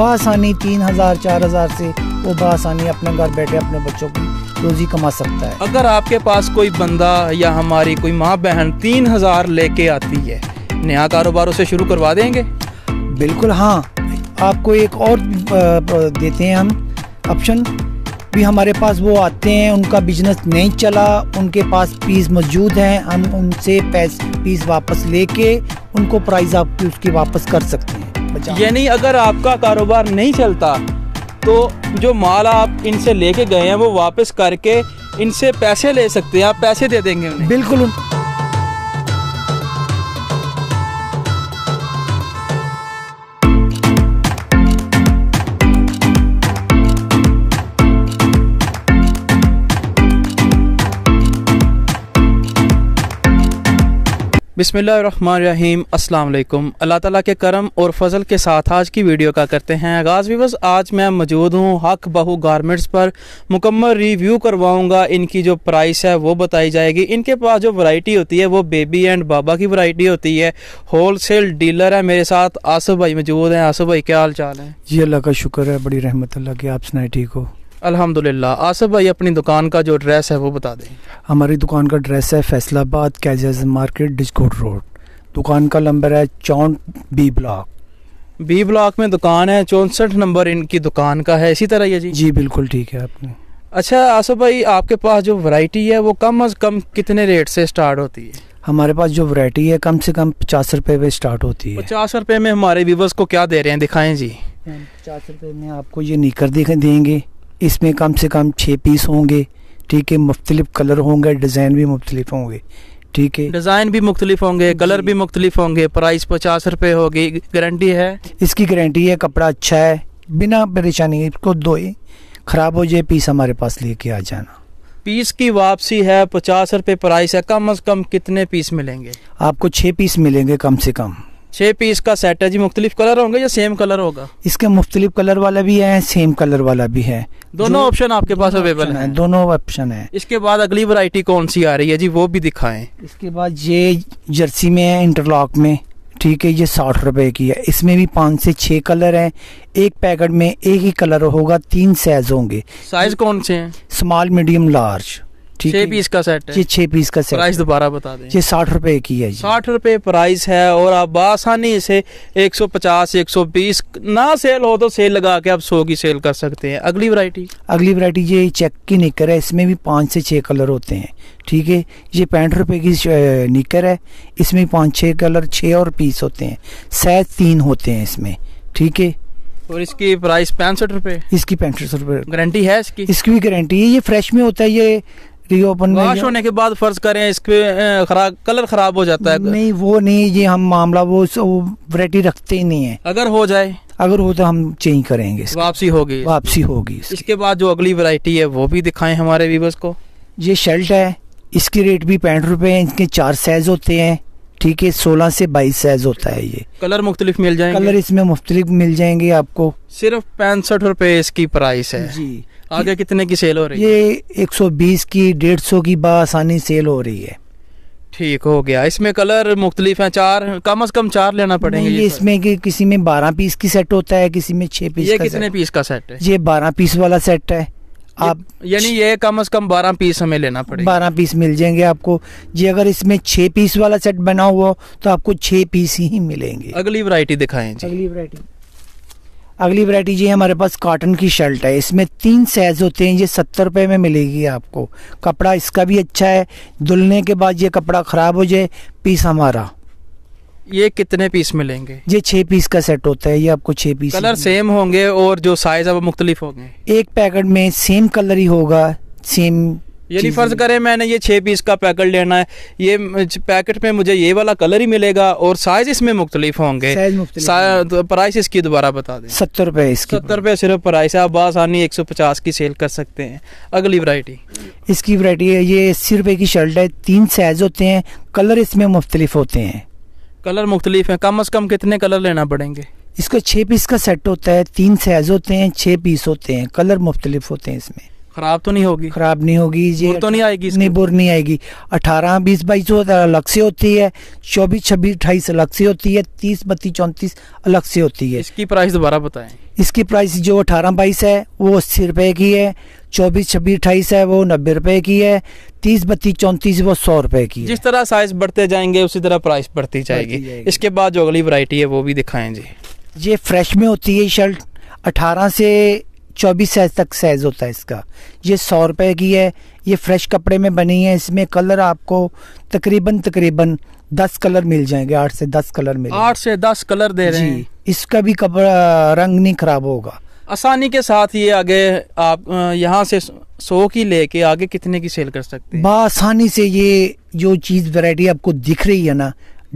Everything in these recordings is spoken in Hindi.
बसानी तीन हज़ार चार हज़ार से वो बसानी अपने घर बैठे अपने बच्चों की रोज़ी कमा सकता है अगर आपके पास कोई बंदा या हमारी कोई माँ बहन तीन हज़ार लेके आती है नया कारोबार उसे शुरू करवा देंगे बिल्कुल हाँ आपको एक और देते हैं हम ऑप्शन भी हमारे पास वो आते हैं उनका बिजनेस नहीं चला उनके पास पीस मौजूद हैं हम उनसे पैस पीस वापस लेके उनको प्राइस आपकी उसकी वापस कर सकते हैं यानी अगर आपका कारोबार नहीं चलता तो जो माल आप इनसे लेके गए हैं वो वापस करके इनसे पैसे ले सकते हैं आप पैसे दे देंगे उन्हें बिल्कुल बिसमीम अल्लाम अल्लाह ताला के करम और फजल के साथ आज की वीडियो का करते हैं आगाज़ बस आज मैं मौजूद हूँ हक बहू गारमेंट्स पर मुकम्मल रिव्यू करवाऊँगा इनकी जो प्राइस है वो बताई जाएगी इनके पास जो वैरायटी होती है वो बेबी एंड बाबा की वैरायटी होती है होलसेल डीलर है मेरे साथ आसफ़ भाई मौजूद हैं आसफ़ भाई क्या हाल चाल है जी अल्लाह का शुक्र है बड़ी रहमत अल्लाह की आप सुनाए ठीक हो अल्हम्दुलिल्लाह आसफ भाई अपनी दुकान का जो एड्रेस है वो बता दें हमारी दुकान का एड्रेस है फैसलाबाद कैजज मार्केट डिस्कोट रोड दुकान का नंबर है चौंट बी ब्लॉक बी ब्लॉक में दुकान है चौंसठ नंबर इनकी दुकान का है इसी तरह ही है जी जी बिल्कुल ठीक है आपने अच्छा आसफ भाई आपके पास जो वैरायटी है वो कम अज कम कितने रेट से स्टार्ट होती है हमारे पास जो वैरायटी है कम से कम पचास रुपये में स्टार्ट होती है पचास रुपये में हमारे व्यूवर्स को क्या दे रहे हैं दिखाएं जी पचास रुपये में आपको ये निकर देंगे इसमें कम से कम छः पीस होंगे ठीक है मुख्तलिफ कलर होंगे डिज़ाइन भी मुख्तलिफ होंगे ठीक है डिज़ाइन भी मुख्तलिफ होंगे कलर भी मुख्तलिफ होंगे प्राइस पचास रुपये होगी गारंटी है इसकी गारंटी है कपड़ा अच्छा है बिना परेशानी इसको धोए ख़राब हो जाए पीस हमारे पास लेके आ जाना पीस की वापसी है पचास रुपये प्राइस है कम अज़ कम कितने पीस मिलेंगे आपको छः पीस मिलेंगे कम से कम छः पीस का सेट है जी मुख्तलिफ कलर होंगे या सेम कलर होगा इसके मुख्तलिफ कलर वाला भी है सेम कलर वाला भी है दोनों ऑप्शन आपके पास अवेलेबल है दोनों ऑप्शन है इसके बाद अगली वरायटी कौन सी आ रही है जी वो भी दिखाएं इसके बाद ये जर्सी में है इंटरलॉक में ठीक है ये साठ रुपए की है इसमें भी पांच से छह कलर हैं एक पैकेट में एक ही कलर होगा तीन साइज होंगे साइज कौन से हैं स्मॉल मीडियम लार्ज ठीक छः पीस का सेट है छह पीस का सेट प्राइस दोबारा बता दें ये साठ रुपए की है साठ रुपए प्राइस है और आप आसानी से एक एक सौ पचास सौ बीस ना सेल हो तो सेल लगा के आप सौ की सेल कर सकते हैं अगली वरायटी अगली वरायटी ये चेक की निकर है इसमें भी पाँच से छह कलर होते हैं ठीक है ये पैंठ रुपए की निकर है इसमें पाँच छह कलर छह और पीस होते हैं सैज तीन होते हैं इसमें ठीक है और इसकी प्राइस पैंसठ रुपए इसकी पैंसठ रुपए गारंटी है इसकी इसकी भी गारंटी है ये फ्रेश में होता है ये की ओपन वॉश होने के बाद फर्ज करें इसके खराब कलर खराब हो जाता है नहीं वो नहीं जी हम मामला वो, वो वरायटी रखते ही नहीं है अगर हो जाए अगर हो तो हम चेंज करेंगे वापसी होगी वापसी होगी इसके बाद जो अगली वरायटी है वो भी दिखाएं हमारे व्यूवर्स को ये शर्ट है इसकी रेट भी पैंठ रुपए है इसके चार साइज होते हैं ठीक है सोलह से बाईस साइज होता है ये कलर मुख्तलिफ मिल जाएंगे कलर इसमें मुख्तलिफ मिल जाएंगे आपको सिर्फ पैंसठ रुपए इसकी प्राइस है जी आगे कितने की सेल हो रही है ये 120 की 150 की बासानी सेल हो रही है ठीक हो गया इसमें कलर मुख्तलिफ हैं चार कम अज कम चार लेना पड़ेगा ये इसमें कि किसी में बारह पीस की सेट होता है किसी में छह पीस ये का कितने पीस का सेट है ये बारह पीस वाला सेट है आप यानी ये कम से कम बारह पीस हमें लेना पड़ेगा बारह पीस मिल जाएंगे आपको जी अगर इसमें छह पीस वाला सेट बना हुआ तो आपको छह पीस ही मिलेंगे अगली वरायटी दिखाएं अगली वरायटी अगली वैरायटी जी हमारे पास कॉटन की शर्ट है इसमें तीन साइज होते हैं ये सत्तर रुपये में मिलेगी आपको कपड़ा इसका भी अच्छा है धुलने के बाद ये कपड़ा ख़राब हो जाए पीस हमारा ये कितने पीस मिलेंगे ये छः पीस का सेट होता है ये आपको छः पीस कलर सेम होंगे और जो साइज है वो मुख्तलिफ होंगे एक पैकेट में सेम कलर ही होगा सेम यानी फ़र्ज़ करें मैंने ये छः पीस का पैकेट लेना है ये पैकेट में मुझे ये वाला कलर ही मिलेगा और साइज इसमें मुख्तलिफ होंगे प्राइस तो इसकी दोबारा बता दें सत्तर रुपये सत्तर रुपये सिर्फ प्राइस है आप आसानी एक सौ पचास की सेल कर सकते हैं अगली वरायटी इसकी वरायटी है ये अस्सी रुपये की शर्ट है तीन साइज होते हैं कलर इसमें मुख्तलिफ होते हैं कलर मुख्तलिफ हैं कम अज़ कम कितने कलर लेना पड़ेंगे इसका छः पीस का सेट होता है तीन साइज होते हैं छः पीस होते हैं कलर मुख्तलिफ होते हैं इसमें खराब तो नहीं होगी खराब नहीं होगी ये तो नहीं आएगी नहीं बुर नहीं आएगी अठारह बीस बाईस तो अलग से होती है चौबीस छब्बीस अट्ठाईस अलग से होती है तीस बत्तीस चौंतीस अलग से होती है इसकी प्राइस दोबारा बताएं इसकी प्राइस जो अठारह बाईस है वो अस्सी रुपए की है चौबीस छब्बीस अट्ठाईस है वो नब्बे रुपए की है तीस बत्तीस चौंतीस वो सौ रुपये की जिस तरह साइज बढ़ते जाएंगे उसी तरह प्राइस बढ़ती जाएगी इसके बाद जो अगली वरायटी है वो भी दिखाएं जी ये फ्रेश में होती है शर्ट अठारह से चौबीस साइज तक साइज़ होता है इसका ये सौ रुपये की है ये फ्रेश कपड़े में बनी है इसमें कलर आपको तकरीबन तकरीबन दस कलर मिल जाएंगे आठ से दस कलर मिल आठ से दस कलर दे रहे हैं इसका भी कपड़ा रंग नहीं खराब होगा आसानी के साथ ये आगे आप यहाँ से सो की लेके आगे कितने की सेल कर सकते हैं आसानी से ये जो चीज़ वैरायटी आपको दिख रही है ना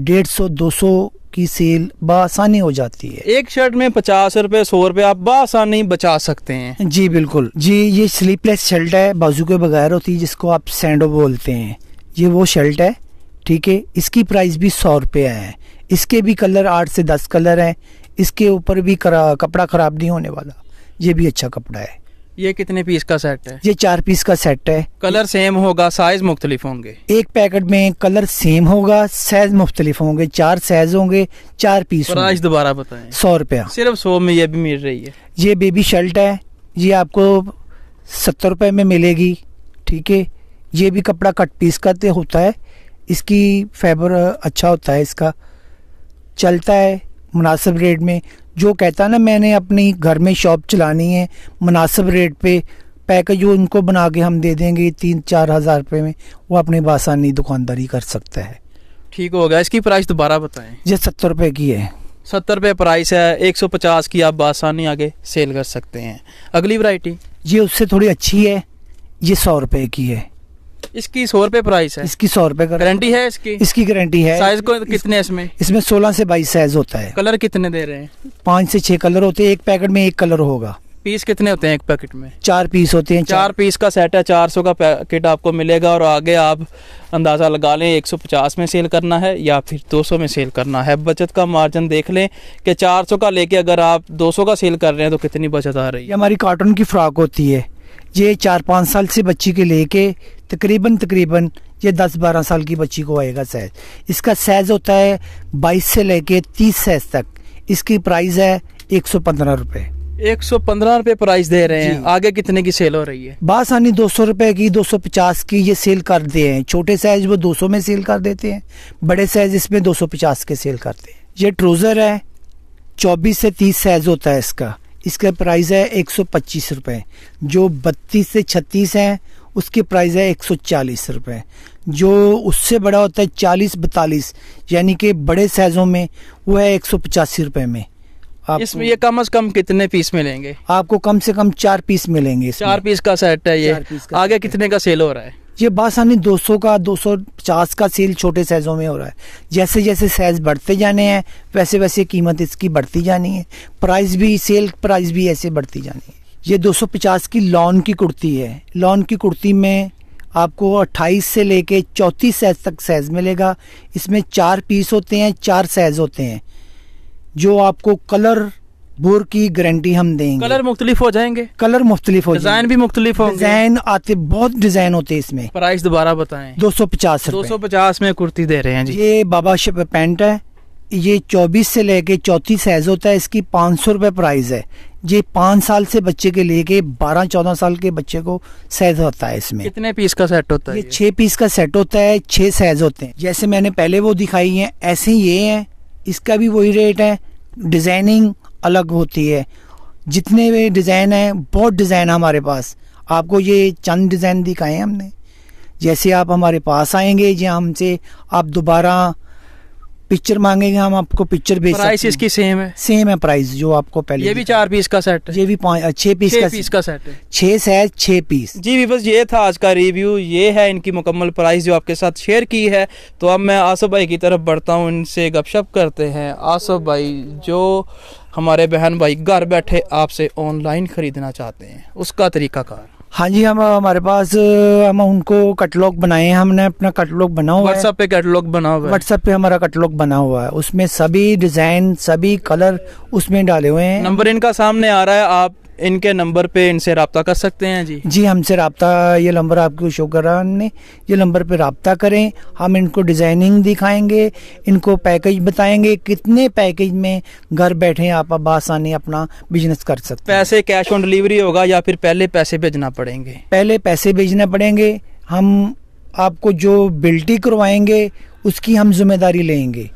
डेढ़ सौ दो सौ आपकी सेल बसानी हो जाती है एक शर्ट में पचास रूपए सौ रूपए आप बसानी बचा सकते हैं जी बिल्कुल जी ये स्लीपलेस शर्ट है बाजू के बगैर होती है जिसको आप सैंडो बोलते हैं ये वो शर्ट है ठीक है इसकी प्राइस भी सौ रुपये है इसके भी कलर आठ से दस कलर हैं इसके ऊपर भी कपड़ा ख़राब नहीं होने वाला ये भी अच्छा कपड़ा है ये कितने पीस का सेट है ये चार पीस का सेट है कलर सेम होगा साइज मुख्तलिफ होंगे एक पैकेट में कलर सेम होगा साइज मुख्तलिफ होंगे चार साइज होंगे चार पीस प्राइस दोबारा बताएं सौ रुपया सिर्फ सौ में ये भी मिल रही है ये बेबी शर्ट है ये आपको सत्तर रुपए में मिलेगी ठीक है ये भी कपड़ा कट पीस का होता है इसकी फैबर अच्छा होता है इसका चलता है मुनासिब रेट में जो कहता ना मैंने अपनी घर में शॉप चलानी है मुनासिब रेट पे पैकेज जो उनको बना के हम दे देंगे तीन चार हज़ार रुपये में वो अपने बासानी दुकानदारी कर सकता है ठीक होगा इसकी प्राइस दोबारा बताएं ये सत्तर रुपये की है सत्तर रुपये प्राइस है एक सौ पचास की आप बासानी आगे सेल कर सकते हैं अगली वरायटी ये उससे थोड़ी अच्छी है ये सौ रुपये की है इसकी सौ रुपए प्राइस है इसकी सौ रुपए गारंटी है इसकी इसकी गारंटी है साइज को कितने इसमें इसमें सोलह से बाईस साइज होता है कलर कितने दे रहे हैं पाँच से छह कलर होते हैं एक पैकेट में एक कलर होगा पीस कितने होते हैं एक पैकेट में चार पीस होते हैं चार, चार पीस का सेट है चार सौ का पैकेट आपको मिलेगा और आगे आप अंदाज़ा लगा लें एक सौ पचास में सेल करना है या फिर दो सौ में सेल करना है बचत का मार्जिन देख लें कि चार सौ का लेके अगर आप दो सौ का सेल कर रहे हैं तो कितनी बचत आ रही है हमारी कार्टून की फ्रॉक होती है ये चार पाँच साल से बच्ची के लेके तकरीबन तकरीबन ये 10-12 साल की बच्ची को आएगा साइज इसका साइज होता है बाईस से लेके तीस साइज तक इसकी प्राइस है एक सौ पंद्रह रुपए एक सौ पंद्रह रुपए प्राइस दे रहे हैं आगे कितने की सेल हो रही है बासानी दो सौ रुपए की दो सौ पचास की ये सेल कर दिए हैं छोटे साइज वो दो सौ में सेल कर देते हैं बड़े साइज इसमें दो सौ पचास के सेल करते हैं ये ट्रोज़र है चौबीस से तीस साइज होता है इसका इसका प्राइस है एक सौ पच्चीस रुपए जो बत्तीस से छत्तीस हैं उसकी प्राइस है एक सौ चालीस रुपये जो उससे बड़ा होता है चालीस बतालीस यानी कि बड़े साइज़ों में वो है एक सौ पचासी रुपये में आप इसमें ये कम से कम कितने पीस मिलेंगे आपको कम से कम चार पीस मिलेंगे चार पीस का सेट है ये आगे कितने का सेल हो रहा है ये बासानी 200 का 250 का सेल छोटे साइज़ों में हो रहा है जैसे जैसे साइज़ बढ़ते जाने हैं वैसे वैसे कीमत इसकी बढ़ती जानी है प्राइस भी सेल प्राइस भी ऐसे बढ़ती जानी है ये 250 की लॉन की कुर्ती है लॉन की कुर्ती में आपको 28 से लेके 34 साइज तक साइज मिलेगा इसमें चार पीस होते हैं चार साइज होते हैं जो आपको कलर बुर की गारंटी हम देंगे कलर मुख्तलिफ हो जाएंगे कलर मुख्तलिफ हो डिजाइन भी मुख्तलिफ हो डिजाइन आते बहुत डिजाइन होते हैं इसमें प्राइस दोबारा बताएं दो सौ पचास दो सौ पचास में कुर्ती दे रहे हैं जी ये बाबा पैंट है ये चौबीस से लेके चौथी साइज़ होता है इसकी पाँच सौ रुपये प्राइज है ये पाँच साल से बच्चे के लेके बारह चौदह साल के बच्चे को साइज होता है इसमें कितने पीस का सेट होता है ये छः पीस का सेट होता है छः साइज होते हैं जैसे मैंने पहले वो दिखाई है ऐसे ही ये हैं इसका भी वही रेट है डिज़ाइनिंग अलग होती है जितने भी डिज़ाइन हैं बहुत डिज़ाइन है हमारे पास आपको ये चंद डिज़ाइन दिखाए हमने जैसे आप हमारे पास आएंगे या हमसे आप दोबारा पिक्चर मांगेंगे हम आपको पिक्चर भेज प्राइस इसकी सेम है सेम है प्राइस जो आपको पहले ये भी चार पीस का सेट है ये भी पाँच पीस का पीस का सेट है छह सेट छह पीस जी भी बस ये था आज का रिव्यू ये है इनकी मुकम्मल प्राइस जो आपके साथ शेयर की है तो अब मैं आसफ भाई की तरफ बढ़ता हूँ इनसे गपशप करते हैं आसफ भाई जो हमारे बहन भाई घर बैठे आपसे ऑनलाइन ख़रीदना चाहते हैं उसका तरीका कार हाँ जी हम हमारे पास हम उनको कटलॉग बनाए हैं हमने अपना कटलॉग बना हुआ व्हाट्सएप पे कटलॉग बना हुआ है व्हाट्सएप पे हमारा कटलॉग बना हुआ है उसमें सभी डिजाइन सभी कलर उसमें डाले हुए हैं नंबर इनका सामने आ रहा है आप इनके नंबर पे इनसे रबता कर सकते हैं जी जी हमसे रबता ये नंबर आपको शो करा ने ये नंबर पे रबता करें हम इनको डिज़ाइनिंग दिखाएंगे इनको पैकेज बताएंगे कितने पैकेज में घर बैठे आप आसानी अपना बिजनेस कर सकते हैं पैसे कैश ऑन डिलीवरी होगा या फिर पहले पैसे भेजना पड़ेंगे पहले पैसे भेजना पड़ेंगे हम आपको जो बिल्टी करवाएंगे उसकी हम जिम्मेदारी लेंगे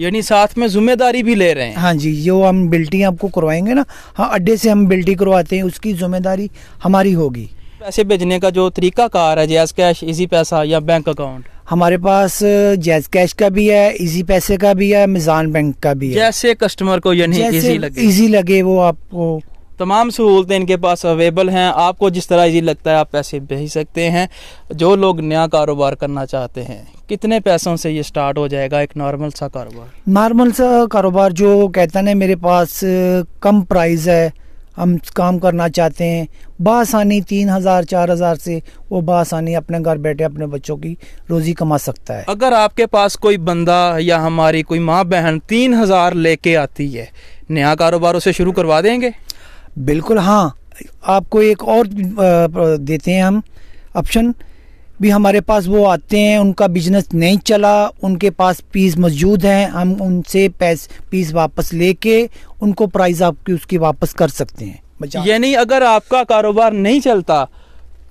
यानी साथ में जिम्मेदारी भी ले रहे हैं हाँ जी जो हम बिल्टी आपको करवाएंगे ना हाँ अड्डे से हम बिल्टी करवाते हैं उसकी जिम्मेदारी हमारी होगी पैसे भेजने का जो तरीका कार है जैज कैश इजी पैसा या बैंक अकाउंट हमारे पास जैज कैश का भी है इजी पैसे का भी है मिजान बैंक का भी है जैसे कस्टमर को यानी इजी लगे इजी लगे वो आपको तमाम सहूलतें इनके पास अवेलेबल हैं आपको जिस तरह ये लगता है आप पैसे भेज सकते हैं जो लोग नया कारोबार करना चाहते हैं कितने पैसों से ये स्टार्ट हो जाएगा एक नॉर्मल सा कारोबार नॉर्मल सा कारोबार जो कहता है मेरे पास कम प्राइस है हम काम करना चाहते हैं बासानी तीन हज़ार चार हज़ार से वो बासानी अपने घर बैठे अपने बच्चों की रोज़ी कमा सकता है अगर आपके पास कोई बंदा या हमारी कोई माँ बहन तीन हज़ार लेके आती है नया कारोबार उसे शुरू करवा देंगे बिल्कुल हाँ आपको एक और देते हैं हम ऑप्शन भी हमारे पास वो आते हैं उनका बिजनेस नहीं चला उनके पास पीस मौजूद हैं हम उनसे पैस पीस वापस लेके उनको प्राइस आपकी उसकी वापस कर सकते हैं यानी अगर आपका कारोबार नहीं चलता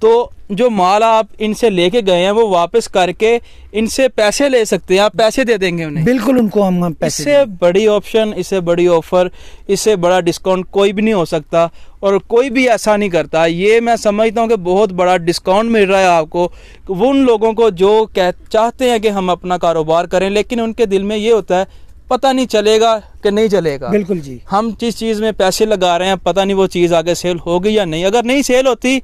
तो जो माल आप इनसे लेके गए हैं वो वापस करके इनसे पैसे ले सकते हैं आप पैसे दे देंगे उन्हें बिल्कुल उनको हम, पैसे इससे बड़ी ऑप्शन इससे बड़ी ऑफर इससे बड़ा डिस्काउंट कोई भी नहीं हो सकता और कोई भी ऐसा नहीं करता ये मैं समझता हूँ कि बहुत बड़ा डिस्काउंट मिल रहा है आपको वो उन लोगों को जो कह चाहते हैं कि हम अपना कारोबार करें लेकिन उनके दिल में ये होता है पता नहीं चलेगा कि नहीं चलेगा बिल्कुल जी हम जिस चीज़ में पैसे लगा रहे हैं पता नहीं वो चीज़ आगे सेल होगी या नहीं अगर नहीं सेल होती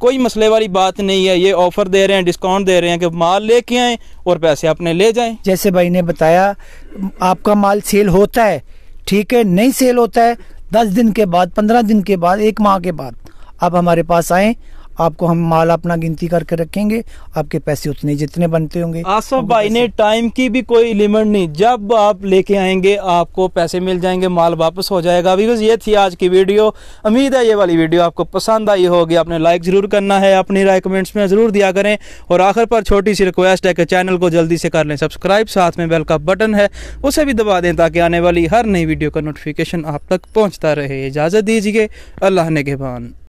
कोई मसले वाली बात नहीं है ये ऑफर दे रहे हैं डिस्काउंट दे रहे हैं कि माल लेके आए और पैसे अपने ले जाए जैसे भाई ने बताया आपका माल सेल होता है ठीक है नहीं सेल होता है दस दिन के बाद पंद्रह दिन के बाद एक माह के बाद आप हमारे पास आए आपको हम माल अपना गिनती करके रखेंगे आपके पैसे उतने जितने बनते होंगे आसफ भाई ने टाइम की भी कोई लिमिट नहीं जब आप लेके आएंगे आपको पैसे मिल जाएंगे माल वापस हो जाएगा बिकॉज ये थी आज की वीडियो उम्मीद है ये वाली वीडियो आपको पसंद आई होगी आपने लाइक ज़रूर करना है अपनी राय कमेंट्स में ज़रूर दिया करें और आखिर पर छोटी सी रिक्वेस्ट है कि चैनल को जल्दी से कर लें सब्सक्राइब साथ में बेल का बटन है उसे भी दबा दें ताकि आने वाली हर नई वीडियो का नोटिफिकेशन आप तक पहुँचता रहे इजाज़त दीजिए अल्लाह ने